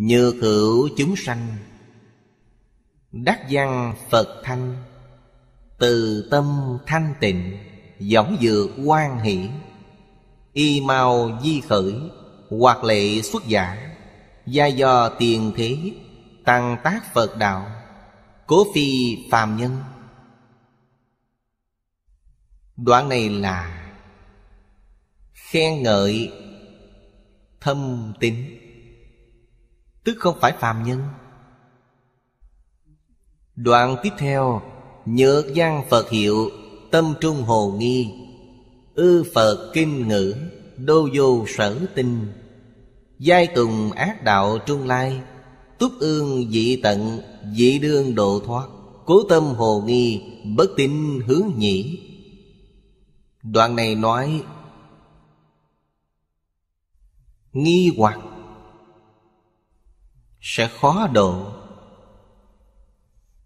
Như khử chúng sanh Đắc văn Phật thanh Từ tâm thanh tịnh Giống dược quan hỷ Y mau di khởi hoạt lệ xuất giả Gia do tiền thế Tăng tác Phật đạo Cố phi phàm nhân Đoạn này là Khen ngợi Thâm tính tức không phải phàm nhân đoạn tiếp theo nhược văn phật hiệu tâm trung hồ nghi ư phật kinh ngữ đô vô sở tinh giai tùng ác đạo trung lai túc ương dị tận dị đương độ thoát cố tâm hồ nghi bất tín hướng nhĩ đoạn này nói nghi hoặc sẽ khó độ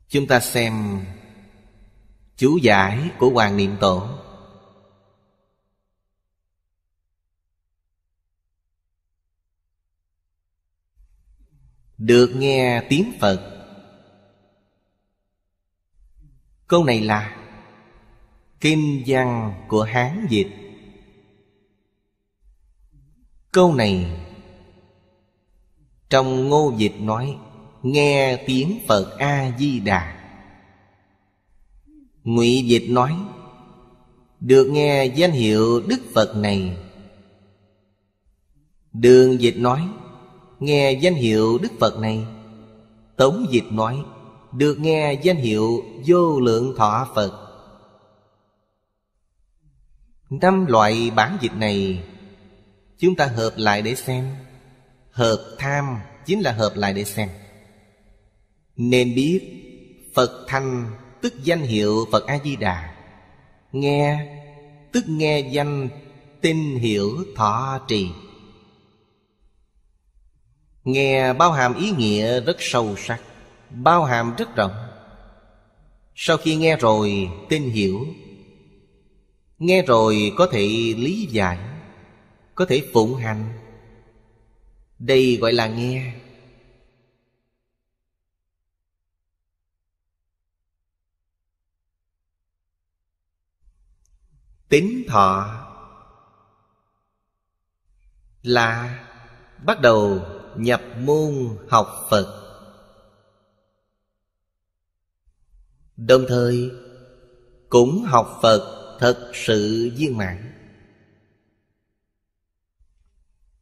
chúng ta xem chú giải của hoàng niệm tổ được nghe tiếng phật câu này là Kim văn của hán dịch câu này trong ngô dịch nói Nghe tiếng Phật A-di-đà Ngụy dịch nói Được nghe danh hiệu Đức Phật này Đường dịch nói Nghe danh hiệu Đức Phật này Tống dịch nói Được nghe danh hiệu vô lượng thọ Phật Năm loại bản dịch này Chúng ta hợp lại để xem Hợp tham chính là hợp lại để xem Nên biết Phật thanh tức danh hiệu Phật A-di-đà Nghe tức nghe danh tin hiểu thọ trì Nghe bao hàm ý nghĩa rất sâu sắc Bao hàm rất rộng Sau khi nghe rồi tin hiểu Nghe rồi có thể lý giải Có thể phụng hành đây gọi là nghe tính thọ là bắt đầu nhập môn học phật đồng thời cũng học phật thật sự viên mãn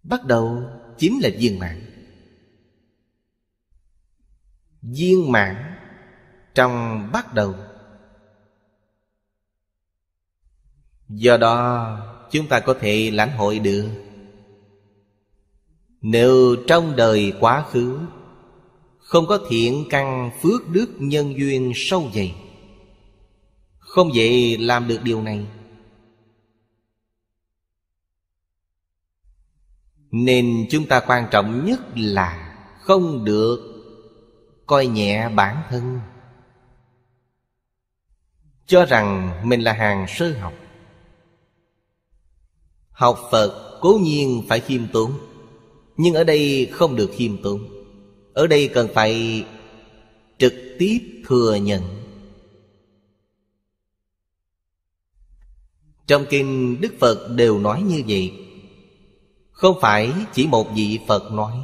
bắt đầu chính là viên mãn viên mãn trong bắt đầu do đó chúng ta có thể lãnh hội được nếu trong đời quá khứ không có thiện căn phước đức nhân duyên sâu dày không dễ làm được điều này nên chúng ta quan trọng nhất là không được coi nhẹ bản thân cho rằng mình là hàng sơ học học phật cố nhiên phải khiêm tốn nhưng ở đây không được khiêm tốn ở đây cần phải trực tiếp thừa nhận trong kinh đức phật đều nói như vậy không phải chỉ một vị Phật nói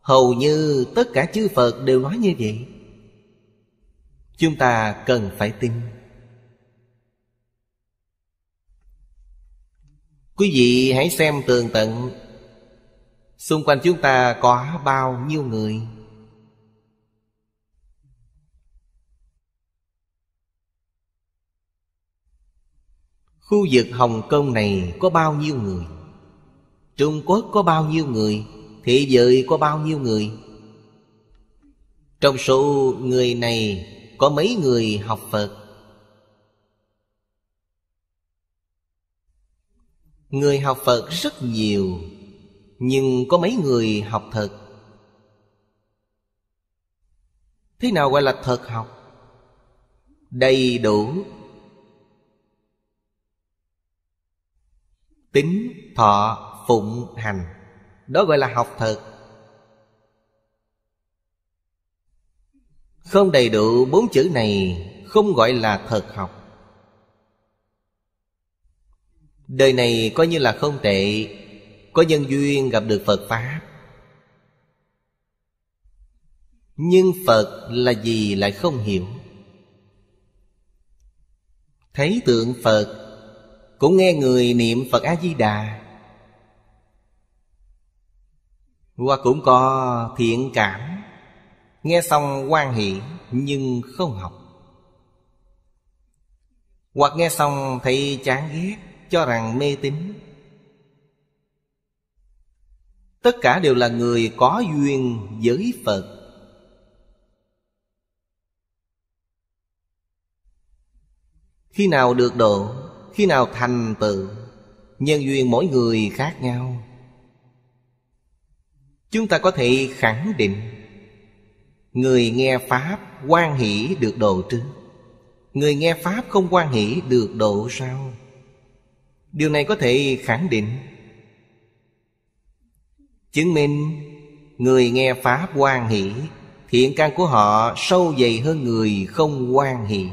Hầu như tất cả chư Phật đều nói như vậy Chúng ta cần phải tin Quý vị hãy xem tường tận Xung quanh chúng ta có bao nhiêu người Khu vực Hồng Kông này có bao nhiêu người Trung Quốc có bao nhiêu người Thị giới có bao nhiêu người Trong số người này Có mấy người học Phật Người học Phật rất nhiều Nhưng có mấy người học thật Thế nào gọi là thật học? Đầy đủ Tính, thọ, phụng hành đó gọi là học thật không đầy đủ bốn chữ này không gọi là thật học đời này coi như là không tệ có nhân duyên gặp được phật pháp nhưng phật là gì lại không hiểu thấy tượng phật cũng nghe người niệm phật a di đà Hoặc cũng có thiện cảm Nghe xong quan hệ nhưng không học Hoặc nghe xong thấy chán ghét Cho rằng mê tín Tất cả đều là người có duyên với Phật Khi nào được độ Khi nào thành tựu Nhân duyên mỗi người khác nhau chúng ta có thể khẳng định người nghe pháp quan hỷ được độ trước người nghe pháp không quan hỷ được độ sao điều này có thể khẳng định chứng minh người nghe pháp quan hỷ thiện căn của họ sâu dày hơn người không quan hỷ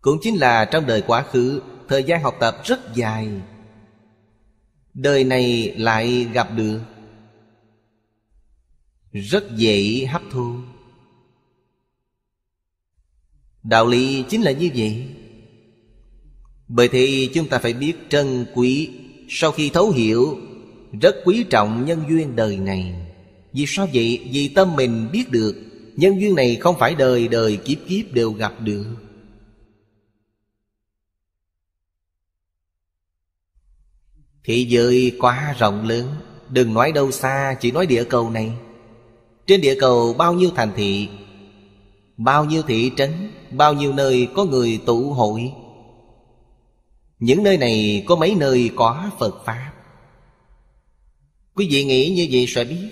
cũng chính là trong đời quá khứ thời gian học tập rất dài đời này lại gặp được rất dễ hấp thu đạo lý chính là như vậy bởi thế chúng ta phải biết trân quý sau khi thấu hiểu rất quý trọng nhân duyên đời này vì sao vậy vì tâm mình biết được nhân duyên này không phải đời đời kiếp kiếp đều gặp được Thế giới quá rộng lớn Đừng nói đâu xa Chỉ nói địa cầu này Trên địa cầu bao nhiêu thành thị Bao nhiêu thị trấn Bao nhiêu nơi có người tụ hội Những nơi này có mấy nơi có Phật Pháp Quý vị nghĩ như vậy sẽ biết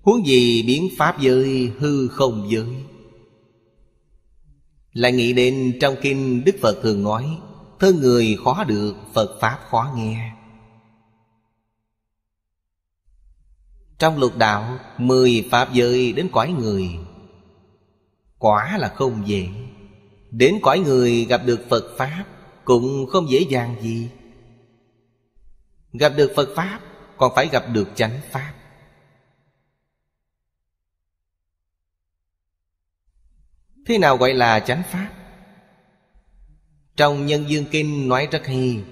Huống gì biến Pháp giới hư không giới Lại nghĩ đến trong kinh Đức Phật thường nói Thân người khó được Phật Pháp khó nghe Trong lục đạo Mười Pháp giới đến cõi người Quả là không dễ Đến cõi người gặp được Phật Pháp Cũng không dễ dàng gì Gặp được Phật Pháp Còn phải gặp được chánh Pháp Thế nào gọi là chánh Pháp trong Nhân Dương Kinh nói rất hay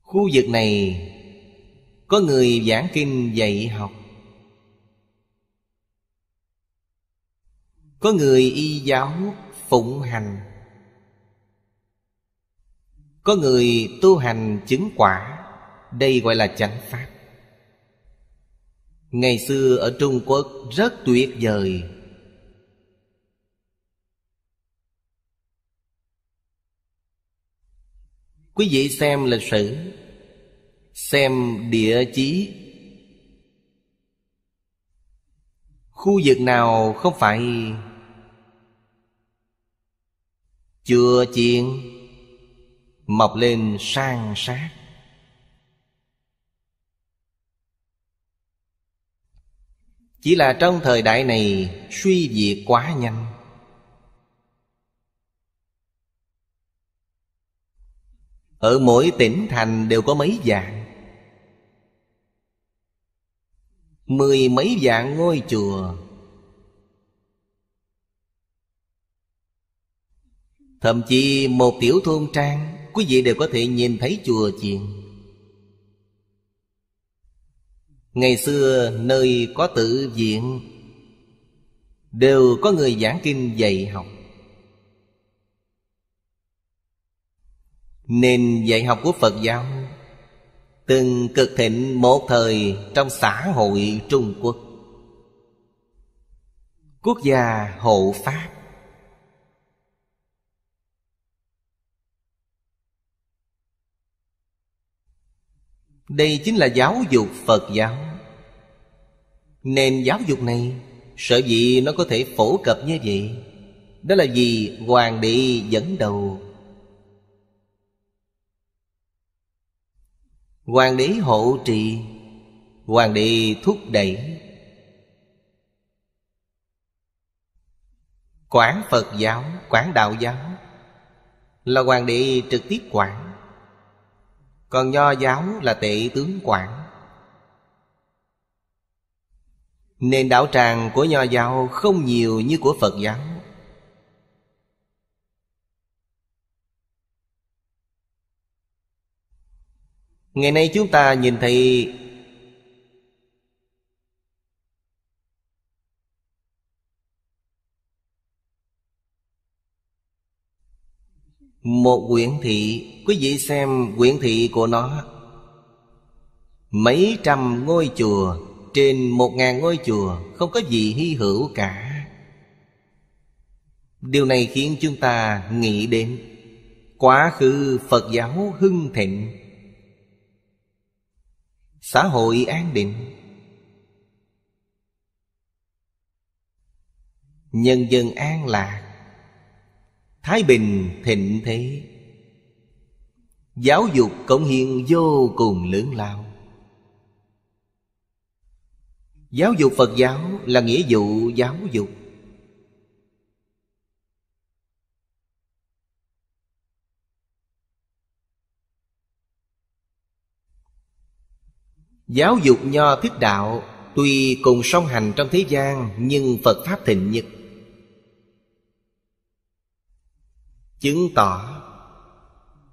Khu vực này có người giảng kinh dạy học Có người y giáo phụng hành Có người tu hành chứng quả Đây gọi là chánh pháp Ngày xưa ở Trung Quốc rất tuyệt vời Quý vị xem lịch sử Xem địa chí Khu vực nào không phải Chừa chuyện Mọc lên sang sát Chỉ là trong thời đại này Suy diệt quá nhanh Ở mỗi tỉnh thành đều có mấy dạng Mười mấy dạng ngôi chùa Thậm chí một tiểu thôn trang Quý vị đều có thể nhìn thấy chùa chiền Ngày xưa nơi có tự viện Đều có người giảng kinh dạy học Nền dạy học của Phật giáo Từng cực thịnh một thời trong xã hội Trung Quốc Quốc gia hộ Pháp Đây chính là giáo dục Phật giáo Nền giáo dục này Sợ gì nó có thể phổ cập như vậy Đó là vì Hoàng đế dẫn đầu hoàng đế hộ trì hoàng đế thúc đẩy quản phật giáo quản đạo giáo là hoàng đế trực tiếp quản còn nho giáo là tệ tướng quản nên đạo tràng của nho giáo không nhiều như của phật giáo ngày nay chúng ta nhìn thấy một quyển thị quý vị xem quyển thị của nó mấy trăm ngôi chùa trên một ngàn ngôi chùa không có gì hy hữu cả điều này khiến chúng ta nghĩ đến quá khứ phật giáo hưng thịnh xã hội an định nhân dân an lạc thái bình thịnh thế giáo dục cống hiến vô cùng lớn lao giáo dục phật giáo là nghĩa vụ giáo dục Giáo dục nho thuyết đạo Tuy cùng song hành trong thế gian Nhưng Phật Pháp thịnh nhất Chứng tỏ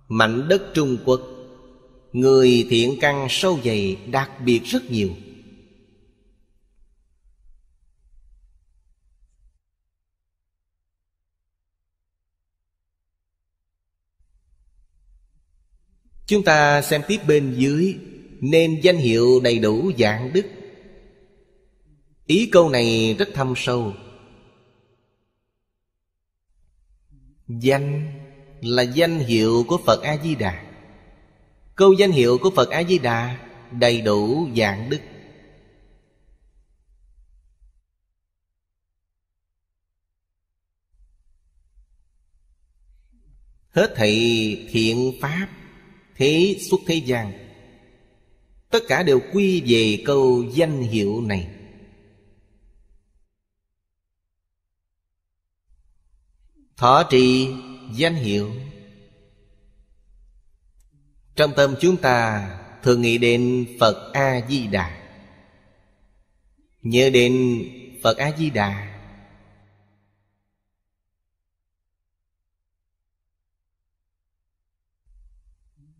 Mảnh đất Trung Quốc Người thiện căn sâu dày đặc biệt rất nhiều Chúng ta xem tiếp bên dưới nên danh hiệu đầy đủ dạng đức ý câu này rất thâm sâu danh là danh hiệu của phật a di đà câu danh hiệu của phật a di đà đầy đủ dạng đức hết thảy thiện pháp thế xuất thế gian tất cả đều quy về câu danh hiệu này thọ trì danh hiệu trong tâm chúng ta thường nghĩ đến phật a di đà nhớ đến phật a di đà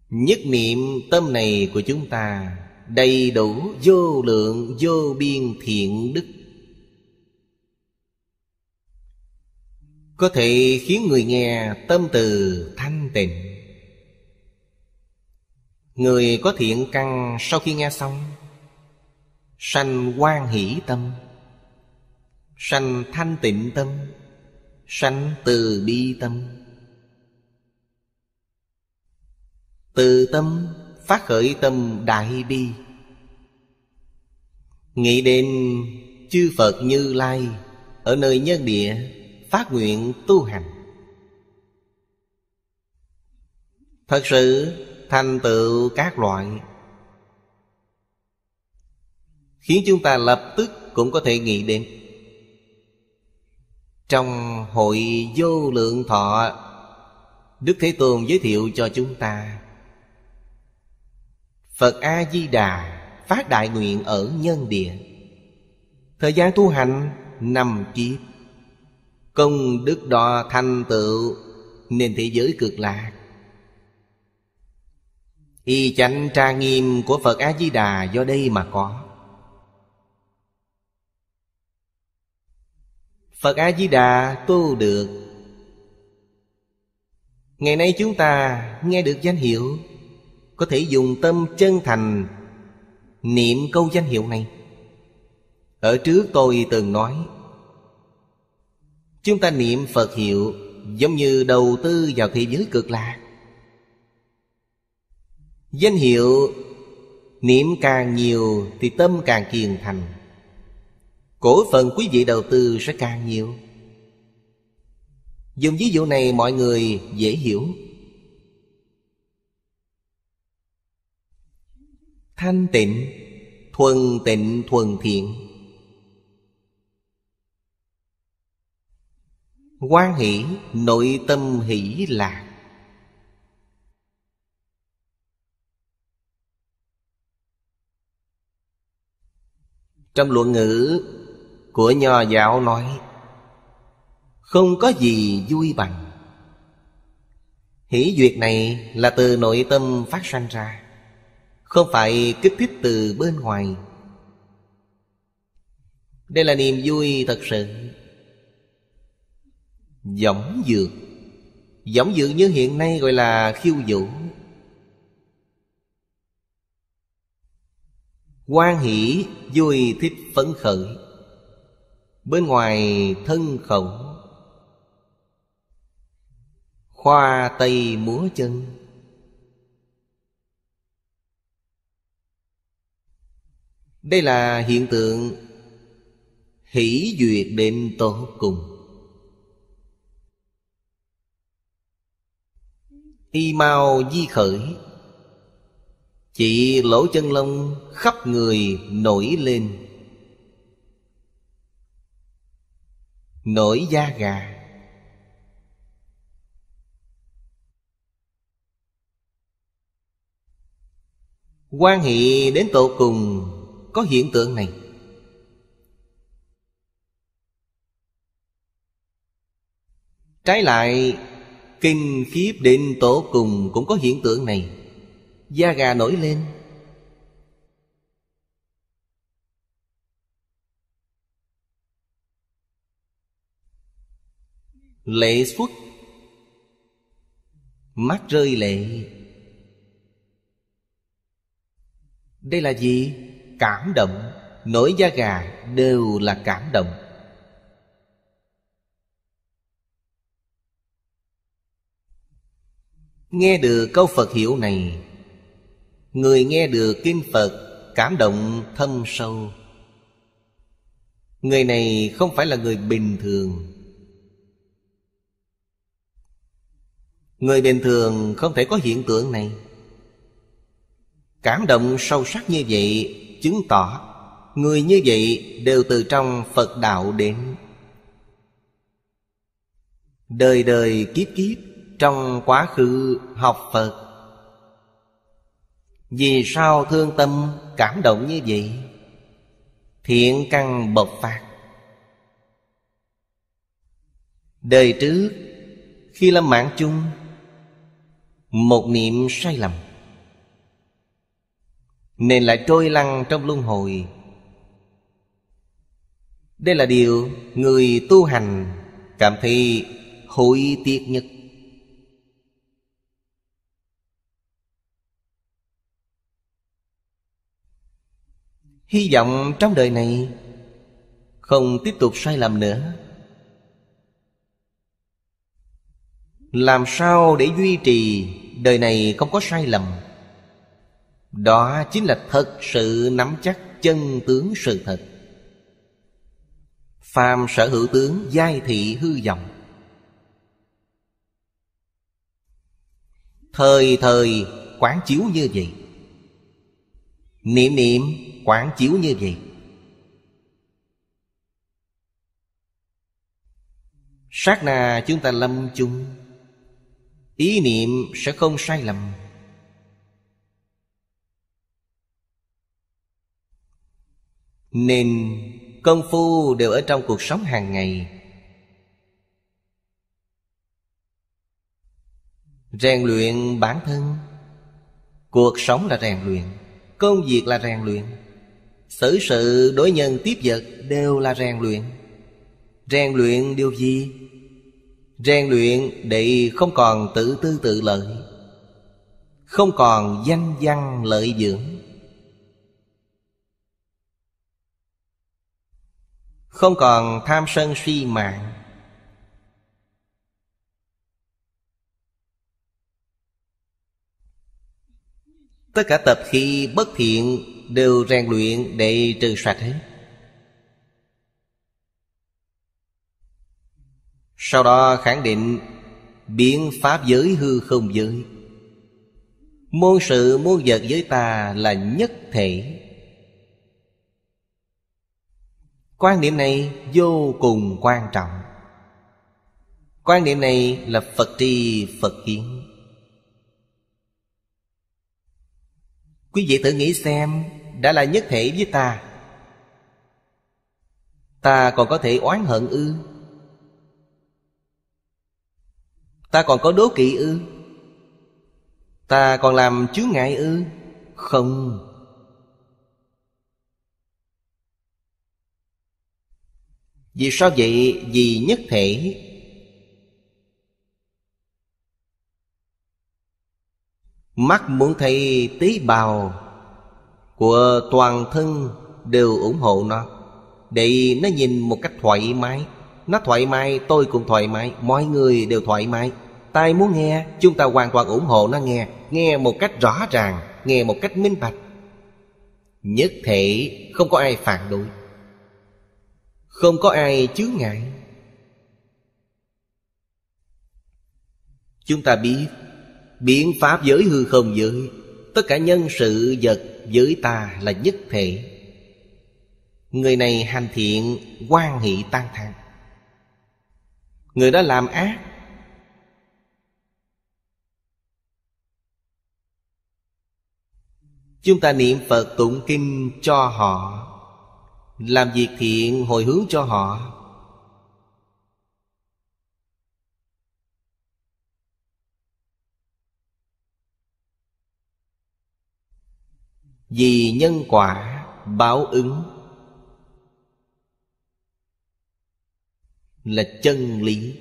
nhất niệm tâm này của chúng ta đầy đủ vô lượng vô biên thiện đức có thể khiến người nghe tâm từ thanh tịnh người có thiện căn sau khi nghe xong sanh quan hỷ tâm sanh thanh tịnh tâm sanh từ bi tâm từ tâm phát khởi tâm đại bi nghĩ đến chư phật như lai ở nơi nhân địa phát nguyện tu hành thật sự thành tựu các loại khiến chúng ta lập tức cũng có thể nghĩ đến trong hội vô lượng thọ đức thế tôn giới thiệu cho chúng ta Phật A-di-đà phát đại nguyện ở nhân địa Thời gian tu hành năm kiếp Công đức đo thành tựu Nền thế giới cực lạc Y chánh tra nghiêm của Phật A-di-đà do đây mà có Phật A-di-đà tu được Ngày nay chúng ta nghe được danh hiệu có thể dùng tâm chân thành niệm câu danh hiệu này ở trước tôi từng nói chúng ta niệm phật hiệu giống như đầu tư vào thế giới cực lạc danh hiệu niệm càng nhiều thì tâm càng kiền thành cổ phần quý vị đầu tư sẽ càng nhiều dùng ví dụ này mọi người dễ hiểu thanh tịnh thuần tịnh thuần thiện quan hỷ nội tâm hỷ lạc trong luận ngữ của nho giáo nói không có gì vui bằng hỷ duyệt này là từ nội tâm phát sanh ra không phải kích thích từ bên ngoài Đây là niềm vui thật sự Giống dược Giống dược như hiện nay gọi là khiêu vũ quan hỷ vui thích phấn khởi bên ngoài thân khẩu khoa tây múa chân Đây là hiện tượng hỷ duyệt đến tổ cùng Y mau di khởi Chị lỗ chân lông khắp người nổi lên Nổi da gà Quan hệ đến tổ cùng có hiện tượng này Trái lại Kinh khiếp định tổ cùng cũng có hiện tượng này Da gà nổi lên Lệ xuất Mắt rơi lệ Đây là gì? cảm động nổi da gà đều là cảm động nghe được câu phật hiệu này người nghe được kinh phật cảm động thâm sâu người này không phải là người bình thường người bình thường không thể có hiện tượng này cảm động sâu sắc như vậy chứng tỏ Người như vậy đều từ trong Phật đạo đến Đời đời kiếp kiếp Trong quá khứ học Phật Vì sao thương tâm cảm động như vậy Thiện căn bộc phát Đời trước Khi lâm mạng chung Một niệm sai lầm nên lại trôi lăn trong luân hồi đây là điều người tu hành cảm thấy hối tiếc nhất hy vọng trong đời này không tiếp tục sai lầm nữa làm sao để duy trì đời này không có sai lầm đó chính là thật sự nắm chắc chân tướng sự thật phàm sở hữu tướng giai thị hư vọng thời thời quán chiếu như vậy niệm niệm quán chiếu như vậy sát na chúng ta lâm chung ý niệm sẽ không sai lầm Nên công phu đều ở trong cuộc sống hàng ngày Rèn luyện bản thân Cuộc sống là rèn luyện Công việc là rèn luyện Xử sự đối nhân tiếp vật đều là rèn luyện Rèn luyện điều gì? Rèn luyện để không còn tự tư tự lợi Không còn danh văn lợi dưỡng Không còn tham sân si mạng Tất cả tập khi bất thiện Đều rèn luyện để trừ sạch hết Sau đó khẳng định Biến pháp giới hư không giới Môn sự môn vật với ta là nhất thể quan niệm này vô cùng quan trọng quan niệm này là phật tri phật kiến quý vị tự nghĩ xem đã là nhất thể với ta ta còn có thể oán hận ư ta còn có đố kỵ ư ta còn làm chướng ngại ư không Vì sao vậy? Vì nhất thể Mắt muốn thấy tế bào Của toàn thân đều ủng hộ nó Để nó nhìn một cách thoải mái Nó thoải mái, tôi cũng thoải mái Mọi người đều thoải mái Tai muốn nghe, chúng ta hoàn toàn ủng hộ nó nghe Nghe một cách rõ ràng, nghe một cách minh bạch Nhất thể không có ai phản đối không có ai chướng ngại chúng ta biết biện pháp giới hư không giới tất cả nhân sự vật giới ta là nhất thể người này hành thiện quan hệ tan thang người đó làm ác chúng ta niệm phật tụng kinh cho họ làm việc thiện hồi hướng cho họ vì nhân quả báo ứng là chân lý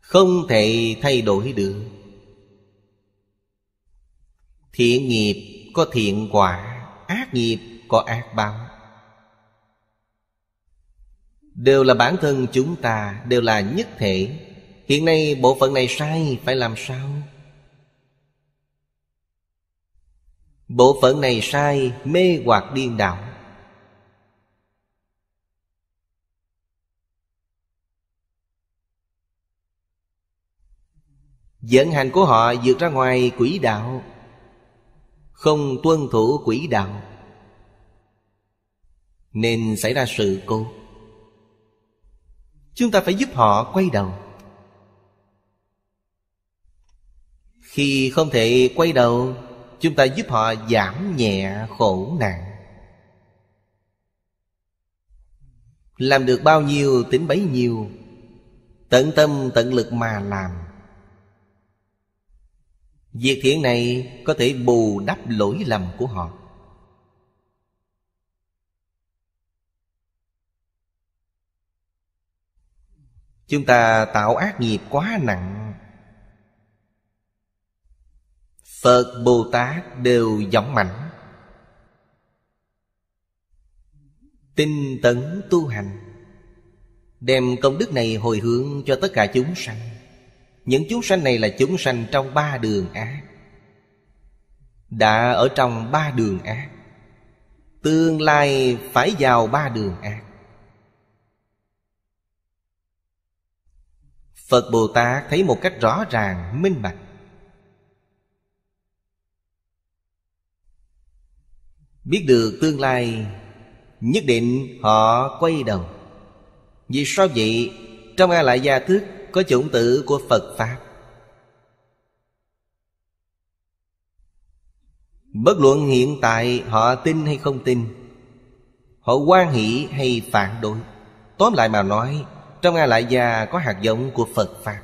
không thể thay đổi được thiện nghiệp có thiện quả ác nghiệp có ác báo đều là bản thân chúng ta đều là nhất thể hiện nay bộ phận này sai phải làm sao bộ phận này sai mê hoặc điên đảo Dẫn hành của họ vượt ra ngoài quỹ đạo Không tuân thủ quỹ đạo nên xảy ra sự cố chúng ta phải giúp họ quay đầu khi không thể quay đầu chúng ta giúp họ giảm nhẹ khổ nạn làm được bao nhiêu tính bấy nhiêu tận tâm tận lực mà làm việc thiện này có thể bù đắp lỗi lầm của họ Chúng ta tạo ác nghiệp quá nặng Phật Bồ Tát đều giọng mạnh Tinh tấn tu hành Đem công đức này hồi hướng cho tất cả chúng sanh Những chúng sanh này là chúng sanh trong ba đường ác Đã ở trong ba đường ác Tương lai phải vào ba đường ác phật bồ tát thấy một cách rõ ràng minh bạch biết được tương lai nhất định họ quay đầu vì sao vậy trong a lại gia thức có chủng tử của phật pháp bất luận hiện tại họ tin hay không tin họ quan hỷ hay phản đối tóm lại mà nói trong ngài lại già có hạt giống của Phật Pháp